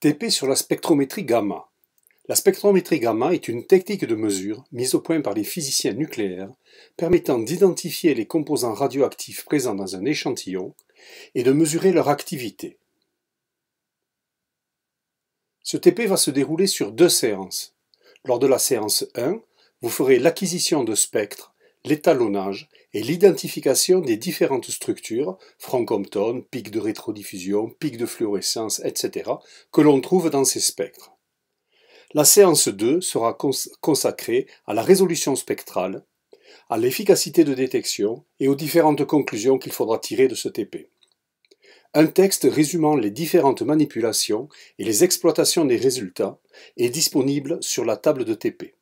TP sur la spectrométrie gamma. La spectrométrie gamma est une technique de mesure mise au point par les physiciens nucléaires permettant d'identifier les composants radioactifs présents dans un échantillon et de mesurer leur activité. Ce TP va se dérouler sur deux séances. Lors de la séance 1, vous ferez l'acquisition de spectres, l'étalonnage et l'identification des différentes structures, franc-compton, pic de rétrodiffusion, pic de fluorescence, etc., que l'on trouve dans ces spectres. La séance 2 sera consacrée à la résolution spectrale, à l'efficacité de détection et aux différentes conclusions qu'il faudra tirer de ce TP. Un texte résumant les différentes manipulations et les exploitations des résultats est disponible sur la table de TP.